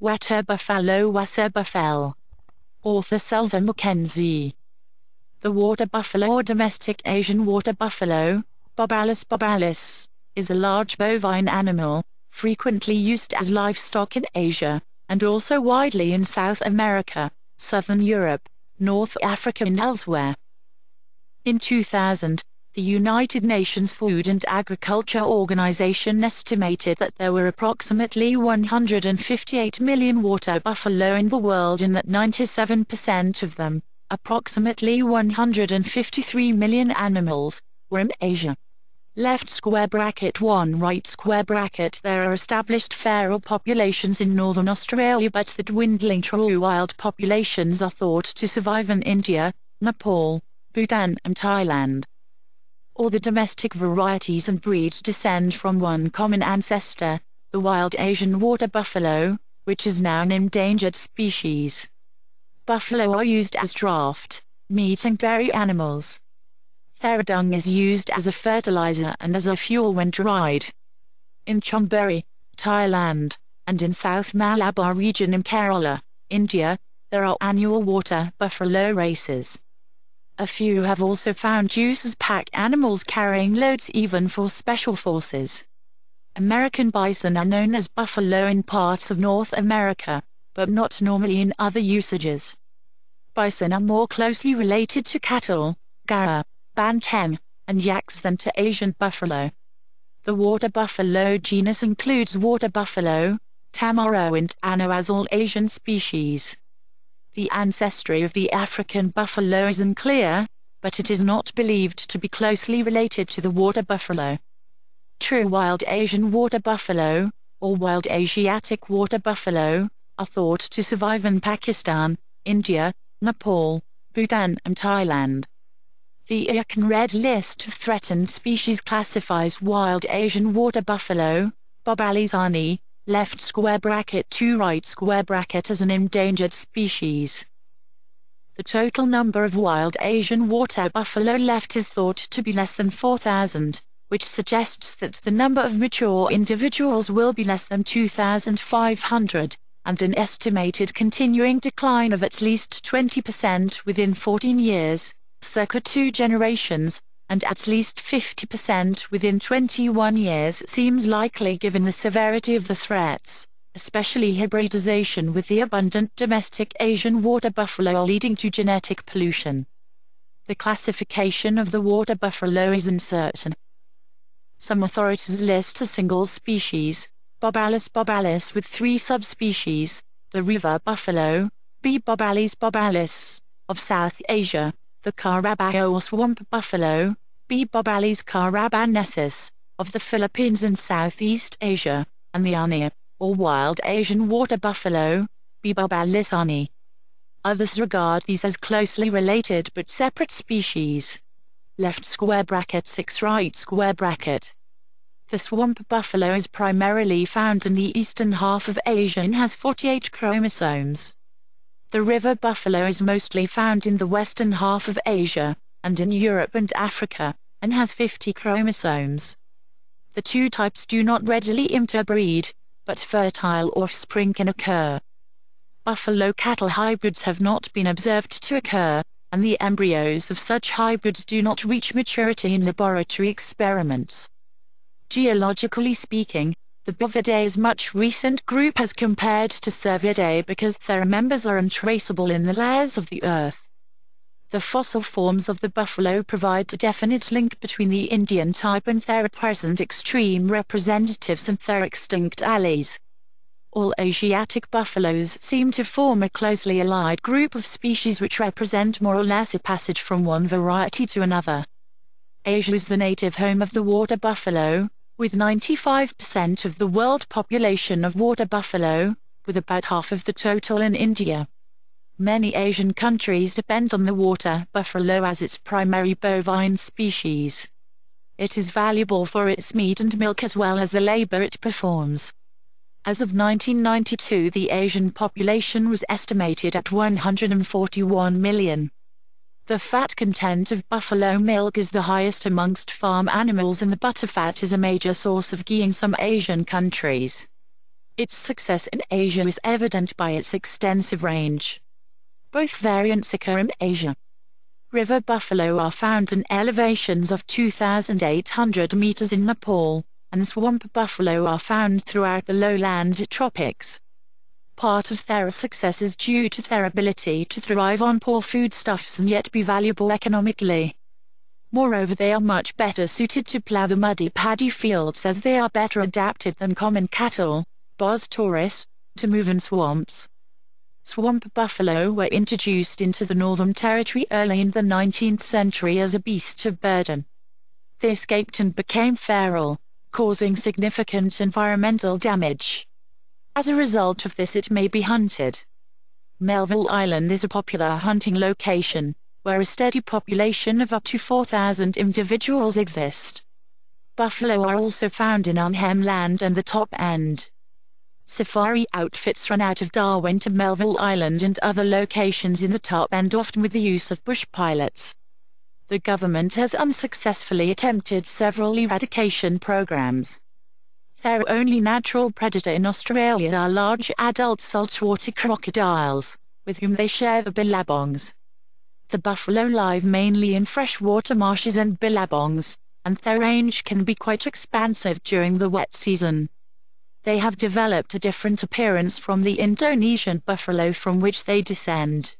Wetter buffalo Wasser buffel. Author Selza McKenzie. The water buffalo or domestic Asian water buffalo, Bobalis bobalis, is a large bovine animal, frequently used as livestock in Asia, and also widely in South America, Southern Europe, North Africa and elsewhere. In 2000, the United Nations Food and Agriculture Organization estimated that there were approximately 158 million water buffalo in the world and that 97% of them, approximately 153 million animals, were in Asia. Left square bracket 1 right square bracket There are established feral populations in northern Australia but the dwindling true wild populations are thought to survive in India, Nepal, Bhutan and Thailand or the domestic varieties and breeds descend from one common ancestor, the wild Asian water buffalo, which is now an endangered species. Buffalo are used as draft, meat and dairy animals. Theradung is used as a fertilizer and as a fuel when dried. In Chonburi, Thailand, and in South Malabar region in Kerala, India, there are annual water buffalo races. A few have also found as pack animals carrying loads even for special forces. American bison are known as buffalo in parts of North America, but not normally in other usages. Bison are more closely related to cattle, gara, bantam, and yaks than to Asian buffalo. The water buffalo genus includes water buffalo, tamaro and ano all Asian species. The ancestry of the African buffalo is unclear, but it is not believed to be closely related to the water buffalo. True wild Asian water buffalo, or wild Asiatic water buffalo, are thought to survive in Pakistan, India, Nepal, Bhutan, and Thailand. The IUCN Red List of Threatened Species classifies wild Asian water buffalo, Bobalizani, left square bracket two right square bracket as an endangered species. The total number of wild Asian water buffalo left is thought to be less than 4,000, which suggests that the number of mature individuals will be less than 2,500, and an estimated continuing decline of at least 20% within 14 years, circa two generations, and at least 50% within 21 years seems likely given the severity of the threats, especially hybridization with the abundant domestic Asian water buffalo leading to genetic pollution. The classification of the water buffalo is uncertain. Some authorities list a single species, Bobalis bobalis with three subspecies, the river buffalo, B. bobalis bobalis, of South Asia, the Karabao or swamp buffalo, B. Bobales carabanensis, of the Philippines and Southeast Asia, and the Ania, or wild Asian water buffalo, B. Bobalis ani. Others regard these as closely related but separate species. Left square bracket 6 right square bracket. The swamp buffalo is primarily found in the eastern half of Asia and has 48 chromosomes. The river buffalo is mostly found in the western half of Asia, and in Europe and Africa, and has 50 chromosomes. The two types do not readily interbreed, but fertile offspring can occur. Buffalo cattle hybrids have not been observed to occur, and the embryos of such hybrids do not reach maturity in laboratory experiments. Geologically speaking, the is much recent group as compared to Cervidae because their members are untraceable in the layers of the Earth. The fossil forms of the buffalo provide a definite link between the Indian type and their present extreme representatives and their extinct allies. All Asiatic buffaloes seem to form a closely allied group of species which represent more or less a passage from one variety to another. Asia is the native home of the water buffalo, with 95% of the world population of water buffalo, with about half of the total in India. Many Asian countries depend on the water buffalo as its primary bovine species. It is valuable for its meat and milk as well as the labor it performs. As of 1992 the Asian population was estimated at 141 million. The fat content of buffalo milk is the highest amongst farm animals and the butterfat is a major source of ghee in some Asian countries. Its success in Asia is evident by its extensive range. Both variants occur in Asia. River buffalo are found in elevations of 2,800 meters in Nepal, and swamp buffalo are found throughout the lowland tropics. Part of their success is due to their ability to thrive on poor foodstuffs and yet be valuable economically. Moreover, they are much better suited to plough the muddy paddy fields as they are better adapted than common cattle, Bos taurus, to move in swamps. Swamp buffalo were introduced into the Northern Territory early in the 19th century as a beast of burden. They escaped and became feral, causing significant environmental damage. As a result of this, it may be hunted. Melville Island is a popular hunting location, where a steady population of up to 4,000 individuals exist. Buffalo are also found in Arnhem Land and the Top End. Safari outfits run out of Darwin to Melville Island and other locations in the top end often with the use of bush pilots. The government has unsuccessfully attempted several eradication programs. Their only natural predator in Australia are large adult saltwater crocodiles, with whom they share the billabongs. The buffalo live mainly in freshwater marshes and billabongs, and their range can be quite expansive during the wet season they have developed a different appearance from the Indonesian buffalo from which they descend.